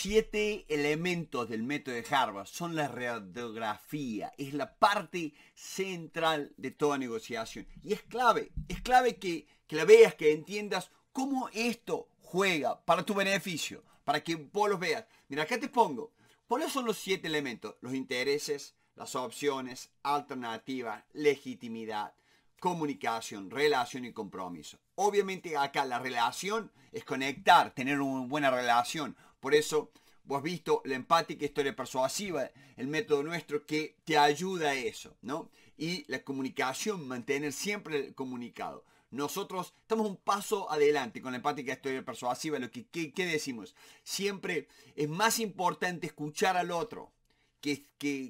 siete elementos del método de Harvard son la radiografía, es la parte central de toda negociación. Y es clave, es clave que, la veas, que entiendas cómo esto juega para tu beneficio, para que vos los veas. Mira, acá te pongo, ¿cuáles son los siete elementos? Los intereses, las opciones, alternativas, legitimidad, comunicación, relación y compromiso. Obviamente acá la relación es conectar, tener una buena relación, por eso, vos has visto la empática historia persuasiva, el método nuestro que te ayuda a eso, ¿no? Y la comunicación, mantener siempre el comunicado. Nosotros estamos un paso adelante con la empática historia persuasiva. Lo que, decimos? Siempre es más importante escuchar al otro. Que,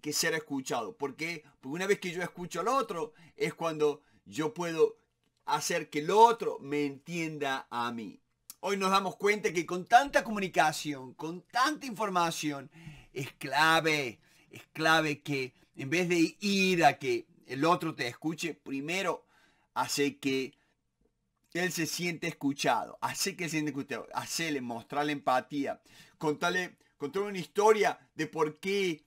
que, ser escuchado. ¿Por Porque una vez que yo escucho al otro, es cuando yo puedo hacer que el otro me entienda a mí. Hoy nos damos cuenta que con tanta comunicación, con tanta información, es clave, es clave que en vez de ir a que el otro te escuche, primero hace que él se siente escuchado, hace que se siente escuchado, hacele, mostrarle empatía, contale una historia de por qué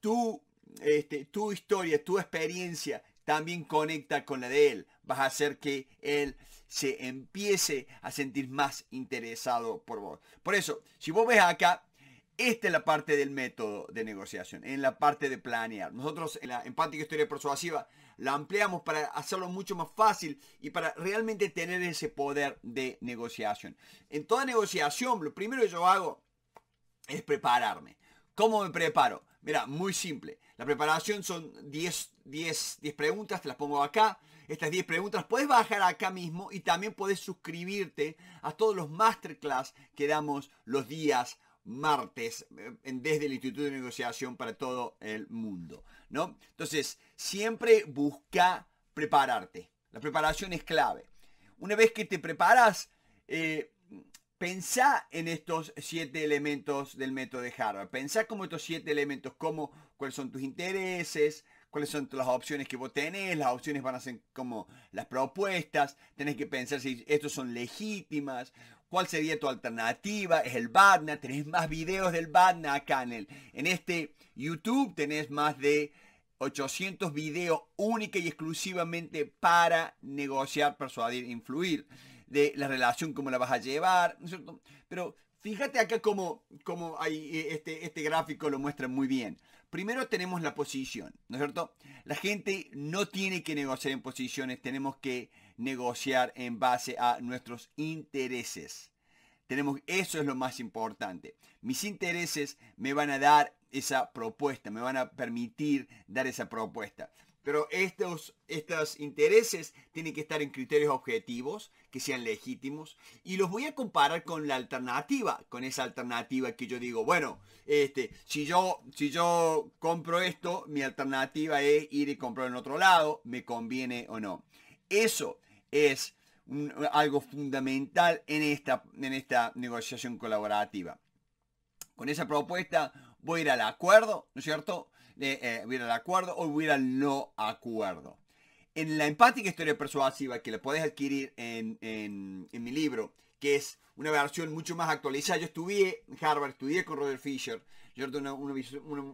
tú este, tu historia, tu experiencia también conecta con la de él. Vas a hacer que él se empiece a sentir más interesado por vos. Por eso, si vos ves acá, esta es la parte del método de negociación, en la parte de planear. Nosotros en la empática historia persuasiva la ampliamos para hacerlo mucho más fácil y para realmente tener ese poder de negociación. En toda negociación, lo primero que yo hago es prepararme. ¿Cómo me preparo? Mira, muy simple. La preparación son 10, preguntas, te las pongo acá. Estas 10 preguntas puedes bajar acá mismo y también puedes suscribirte a todos los masterclass que damos los días martes eh, desde el Instituto de Negociación para todo el mundo. ¿no? Entonces, siempre busca prepararte. La preparación es clave. Una vez que te preparas, eh, Pensá en estos siete elementos del método de Harvard. Pensá como estos siete elementos, como cuáles son tus intereses, cuáles son las opciones que vos tenés, las opciones van a ser como las propuestas, tenés que pensar si estos son legítimas, cuál sería tu alternativa, es el BADNA, tenés más videos del BADNA acá en, este YouTube, tenés más de 800 videos única y exclusivamente para negociar, persuadir, influir de la relación, cómo la vas a llevar, Pero fíjate acá cómo, como hay, eh, este, este gráfico lo muestra muy bien. Primero tenemos la posición, ¿no es cierto? La gente no tiene que negociar en posiciones, tenemos que negociar en base a nuestros intereses. Tenemos, eso es lo más importante. Mis intereses me van a dar esa propuesta, me van a permitir dar esa propuesta. Pero estos, intereses tienen que estar en criterios objetivos, que sean legítimos, y los voy a comparar con la alternativa, con esa alternativa que yo digo, bueno, este, si yo, si yo compro esto, mi alternativa es ir y comprar en otro lado, me conviene o no. Eso es algo fundamental en esta, en esta negociación colaborativa. Con esa propuesta voy a ir al acuerdo, ¿no es cierto? Eh, hubiera el acuerdo o hubiera el no acuerdo. En la empática historia persuasiva que la puedes adquirir en, mi libro, que es una versión mucho más actualizada. Yo estudié en Harvard, estudié con Roger Fisher. Yo una, una,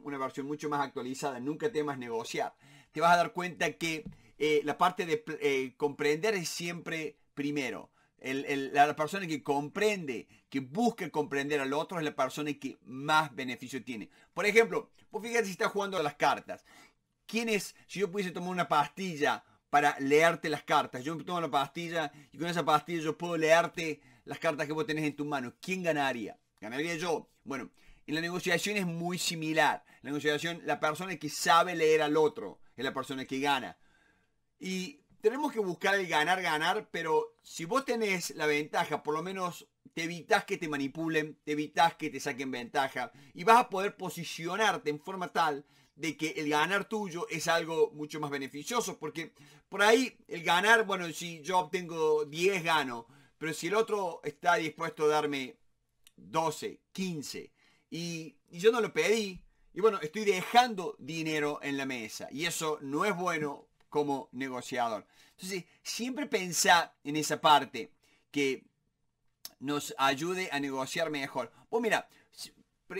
una, versión mucho más actualizada. Nunca temas negociar. Te vas a dar cuenta que eh, la parte de eh, comprender es siempre primero la persona que comprende, que busca comprender al otro, es la persona que más beneficio tiene. Por ejemplo, vos fíjate si estás jugando a las cartas. ¿Quién es, si yo pudiese tomar una pastilla para leerte las cartas, yo tomo la pastilla y con esa pastilla yo puedo leerte las cartas que vos tenés en tu mano, ¿quién ganaría? ¿Ganaría yo? Bueno, en la negociación es muy similar. la negociación, la persona que sabe leer al otro es la persona que gana. Y tenemos que buscar el ganar, ganar, pero si vos tenés la ventaja, por lo menos te evitas que te manipulen, te evitas que te saquen ventaja y vas a poder posicionarte en forma tal de que el ganar tuyo es algo mucho más beneficioso, porque por ahí el ganar, bueno, si yo obtengo 10 gano, pero si el otro está dispuesto a darme 12, 15 y, y yo no lo pedí, y bueno, estoy dejando dinero en la mesa y eso no es bueno como negociador. Entonces, siempre pensar en esa parte que nos ayude a negociar mejor. Pues mira,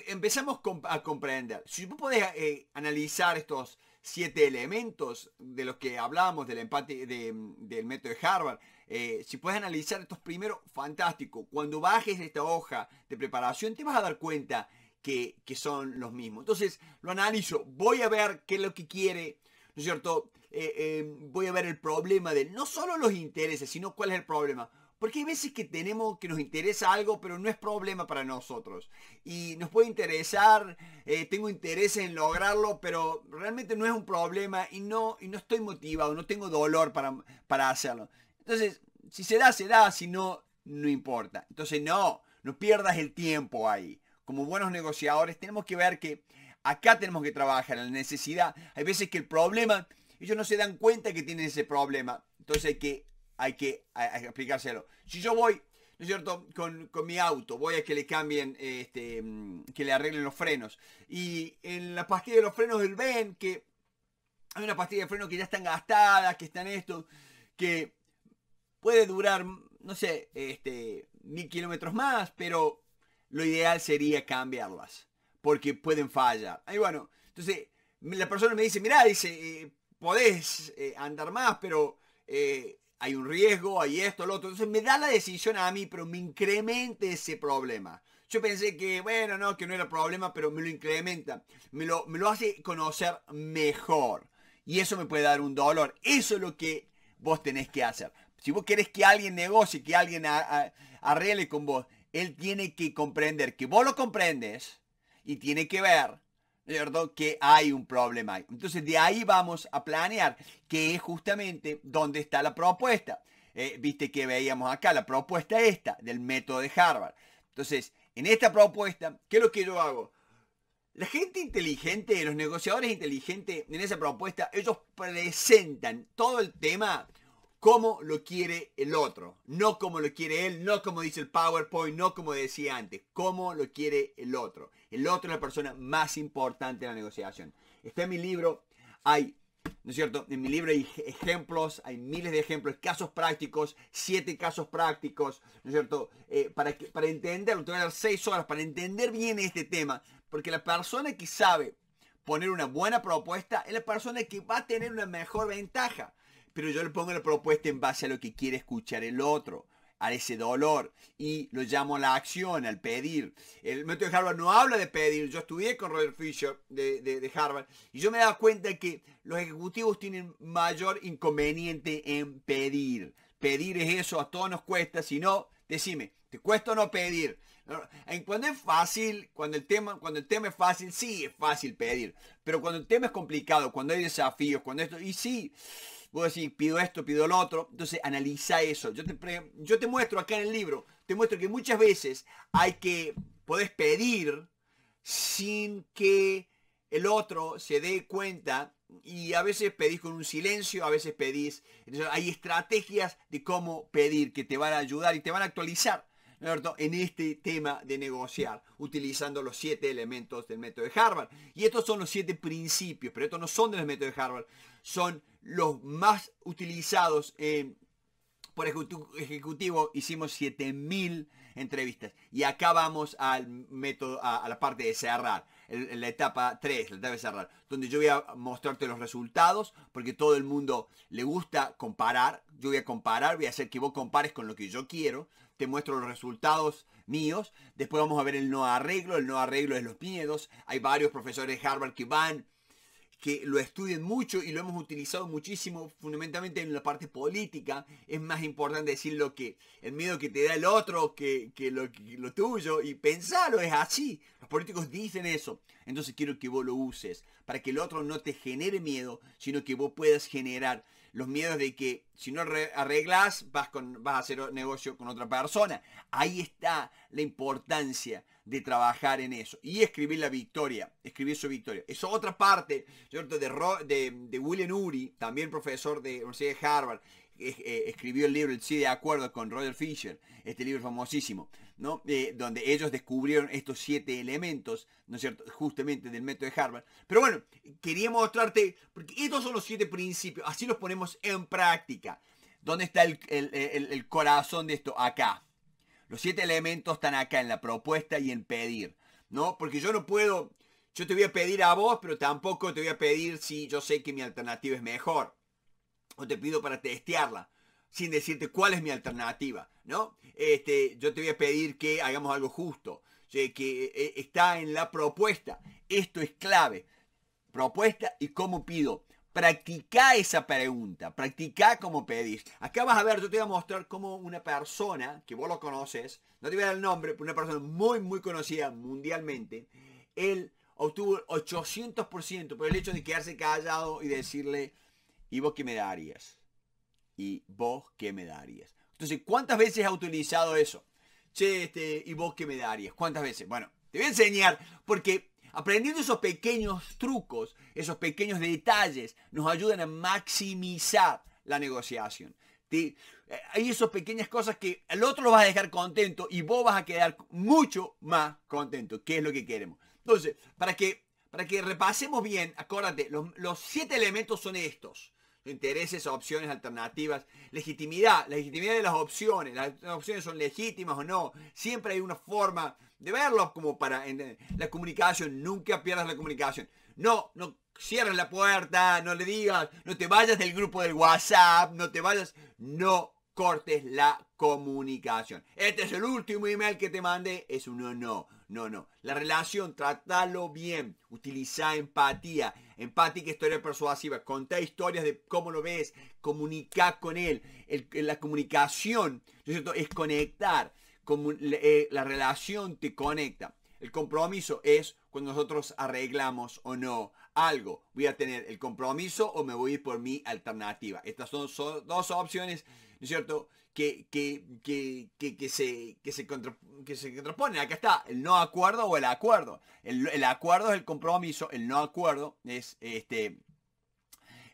empezamos a comprender. Si vos podés eh, analizar estos siete elementos de los que hablábamos del empate del método de Harvard, eh, si puedes analizar estos primeros, fantástico. Cuando bajes esta hoja de preparación te vas a dar cuenta que, que son los mismos. Entonces lo analizo, voy a ver qué es lo que quiere ¿no es cierto? Eh, em, voy a ver el problema de no solo los intereses, sino cuál es el problema. Porque hay veces que tenemos que nos interesa algo, pero no es problema para nosotros. Y nos puede interesar, eh, tengo interés en lograrlo, pero realmente no es un problema y no, y no estoy motivado, no tengo dolor para, para hacerlo. Entonces, si se da, se da, si no, no importa. Entonces, no, no pierdas el tiempo ahí. Como buenos negociadores, tenemos que ver que Acá tenemos que trabajar, en la necesidad. Hay veces que el problema, ellos no se dan cuenta que tienen ese problema. Entonces hay que, hay que, explicárselo. Si yo voy, ¿no es cierto?, con, mi auto, voy a que le cambien, este, mm, que le arreglen los frenos. Y en la pastilla de los frenos ven que hay una pastilla de frenos que ya están gastadas, que están esto, que puede durar, no sé, este, mil kilómetros más, pero lo ideal sería cambiarlas porque pueden fallar. Ahí bueno, entonces la persona me dice, mira, dice, eh, podés eh, andar más, pero eh, hay un riesgo, hay esto, lo otro. Entonces me da la decisión a mí, pero me incrementa ese problema. Yo pensé que, bueno, no, que no era problema, pero me lo incrementa. Me lo, hace conocer mejor. Y eso me puede dar un dolor. Eso es lo que vos tenés que hacer. Si vos querés que alguien negocie, que alguien arregle con vos, él tiene que comprender que vos lo comprendes, y tiene que ver ¿cierto? que hay un problema ahí. Entonces de ahí vamos a planear, que es justamente dónde está la propuesta. Eh, viste que veíamos acá, la propuesta esta del método de Harvard. Entonces, en esta propuesta, ¿qué es lo que yo hago? La gente inteligente, los negociadores inteligentes en esa propuesta, ellos presentan todo el tema como lo quiere el otro, no como lo quiere él, no como dice el PowerPoint, no como decía antes, como lo quiere el otro. El otro es la persona más importante en la negociación. Está en mi libro, hay, ¿no es cierto? En mi libro hay ejemplos, hay miles de ejemplos, casos prácticos, siete casos prácticos, ¿no es cierto? Eh, para, que, para entenderlo, te voy a dar seis horas para entender bien este tema, porque la persona que sabe poner una buena propuesta es la persona que va a tener una mejor ventaja pero yo le pongo la propuesta en base a lo que quiere escuchar el otro a ese dolor y lo llamo a la acción, al pedir. El método de Harvard no habla de pedir. Yo estudié con Robert Fisher de, Harvard y yo me he cuenta que los ejecutivos tienen mayor inconveniente en pedir. Pedir es eso, a todos nos cuesta, si no, decime, ¿te cuesta o no pedir? Cuando es fácil, cuando el, tema, cuando el tema es fácil, sí, es fácil pedir. Pero cuando el tema es complicado, cuando hay desafíos, cuando esto, y sí, Puedo decir, pido esto, pido el otro. Entonces analiza eso. Yo te, yo te muestro acá en el libro, te muestro que muchas veces hay que, podés pedir sin que el otro se dé cuenta y a veces pedís con un silencio, a veces pedís. hay estrategias de cómo pedir que te van a ayudar y te van a actualizar en este tema de negociar, utilizando los siete elementos del método de Harvard. Y estos son los siete principios, pero estos no son del método de Harvard, son los más utilizados eh, por ejecutivo. Hicimos 7000 entrevistas. Y acá vamos al método, a, la parte de cerrar. la etapa 3, la etapa de cerrar, donde yo voy a mostrarte los resultados, porque todo el mundo le gusta comparar. Yo voy a comparar, voy a hacer que vos compares con lo que yo quiero. Te muestro los resultados míos. Después vamos a ver el no arreglo. El no arreglo es los miedos. Hay varios profesores de Harvard que van que lo estudien mucho y lo hemos utilizado muchísimo, fundamentalmente en la parte política. Es más importante decir lo que, el miedo que te da el otro que, lo, tuyo. Y pensarlo, es así. Los políticos dicen eso. Entonces quiero que vos lo uses para que el otro no te genere miedo, sino que vos puedas generar los miedos de que si no arreglas vas, con, vas a hacer negocio con otra persona. Ahí está la importancia de trabajar en eso. Y escribir la victoria, escribir su victoria. Es otra parte, ¿cierto? De, de, de William Uri, también profesor de Universidad de Harvard, eh, escribió el libro El sí de acuerdo con Roger Fisher, este libro famosísimo, ¿no? Eh, donde ellos descubrieron estos siete elementos, ¿no es cierto?, justamente del método de Harvard. Pero bueno, quería mostrarte, porque estos son los siete principios, así los ponemos en práctica. ¿Dónde está el, el corazón de esto? Acá. Los siete elementos están acá en la propuesta y en pedir, ¿no? Porque yo no puedo, yo te voy a pedir a vos, pero tampoco te voy a pedir si yo sé que mi alternativa es mejor. O te pido para testearla, sin decirte cuál es mi alternativa, ¿no? Este, yo te voy a pedir que hagamos algo justo, que eh, está en la propuesta. Esto es clave. Propuesta y cómo pido. Practica esa pregunta, practica como pedís. Acá vas a ver, yo te voy a mostrar cómo una persona, que vos lo conoces, no te voy a dar el nombre, pero una persona muy, muy conocida mundialmente, él obtuvo 800% por el hecho de quedarse callado y decirle, ¿y vos qué me darías? ¿Y vos qué me darías? Entonces, ¿cuántas veces ha utilizado eso? Che, este, ¿y vos qué me darías? ¿Cuántas veces? Bueno, te voy a enseñar porque Aprendiendo esos pequeños trucos, esos pequeños detalles, nos ayudan a maximizar la negociación. Eh, hay esas pequeñas cosas que el otro lo vas a dejar contento y vos vas a quedar mucho más contento, que es lo que queremos. Entonces, para que, para que repasemos bien, acuérdate, los siete elementos son estos intereses, opciones, alternativas. Legitimidad, legitimidad de las opciones. Las opciones son legítimas o no. Siempre hay una forma de verlo como para eh, La comunicación, nunca pierdas la comunicación. No, no cierres la puerta, no le digas, no te vayas del grupo del WhatsApp, no te vayas. No cortes la comunicación. Este es el último email que te mande. Es un no, no, no, no. La relación, trátalo bien. Utiliza empatía. Empática, historia persuasiva. Contá historias de cómo lo ves, comunicar con él. la comunicación, es conectar. Eh, la relación te conecta. El compromiso es cuando nosotros arreglamos o no algo. Voy a tener el compromiso o me voy por mi alternativa. Estas son dos opciones ¿no es cierto?, que, que, que, que se, que, se que se contraponen. Acá está, el no acuerdo o el acuerdo. El, acuerdo es el compromiso, el no acuerdo es este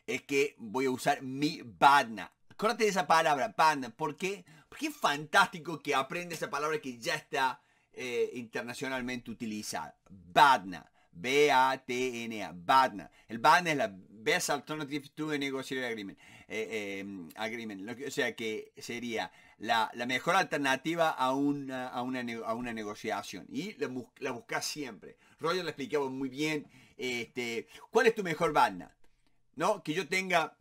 es que voy a usar mi badna. Acuérdate de esa palabra, badna. ¿Por qué? Porque es fantástico que aprende esa palabra que ya está eh, internacionalmente utilizada. Badna. B-A-T-N-A. Badna. El badna es la, Best Alternative to a Negotiated Agreement. Eh, em, agreement. Lo que, o sea que sería la, mejor alternativa a una, a una, a una negociación. Y la, la siempre. Roger le explicaba muy bien este, cuál es tu mejor banda. ¿No? Que yo tenga.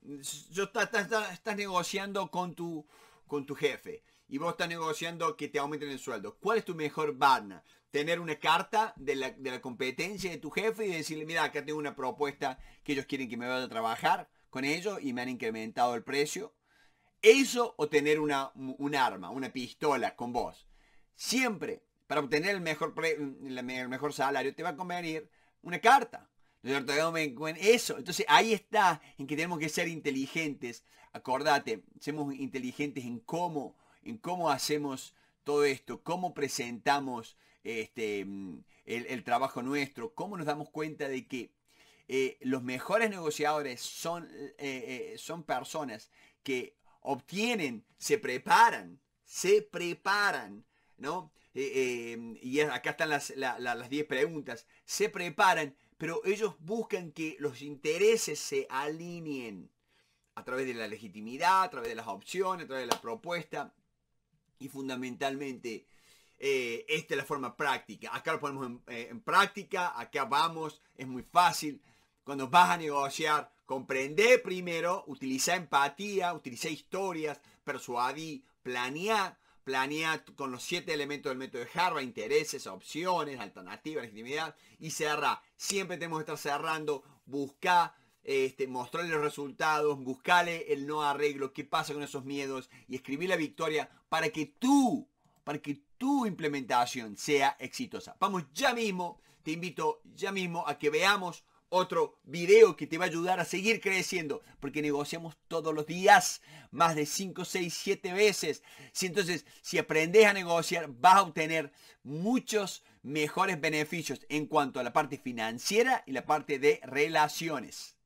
Yo estás está, negociando con tu, con tu jefe. Y vos estás negociando que te aumenten el sueldo. ¿Cuál es tu mejor banda? tener una carta de la, competencia de tu jefe y decirle, mira, acá tengo una propuesta que ellos quieren que me vaya a trabajar con ellos y me han incrementado el precio. Eso o tener una, un arma, una pistola con vos. Siempre, para obtener el mejor, el mejor salario, te va a convenir una carta. Eso, entonces ahí está en que tenemos que ser inteligentes. Acordate, seamos inteligentes en cómo, en cómo hacemos todo esto, cómo presentamos este, el, trabajo nuestro, cómo nos damos cuenta de que eh, los mejores negociadores son, eh, eh, son personas que obtienen, se preparan, se preparan, ¿no? y acá están las 10 preguntas, se preparan, pero ellos buscan que los intereses se alineen a través de la legitimidad, a través de las opciones, a través de la propuesta, y fundamentalmente, eh, esta es la forma práctica. Acá lo ponemos eh, en, práctica, acá vamos, es muy fácil. Cuando vas a negociar, comprende primero, utiliza empatía, utiliza historias, persuadí, planea, planea con los siete elementos del método de Harvard, intereses, opciones, alternativas, legitimidad, y cerrar Siempre tenemos que estar cerrando, busca este, mostrarle los resultados, buscarle el no arreglo, qué pasa con esos miedos y escribir la victoria para que tú, para que tu implementación sea exitosa. Vamos ya mismo, te invito ya mismo a que veamos otro video que te va a ayudar a seguir creciendo, porque negociamos todos los días, más de 5, 6, 7 veces. Si entonces, si aprendes a negociar, vas a obtener muchos mejores beneficios en cuanto a la parte financiera y la parte de relaciones.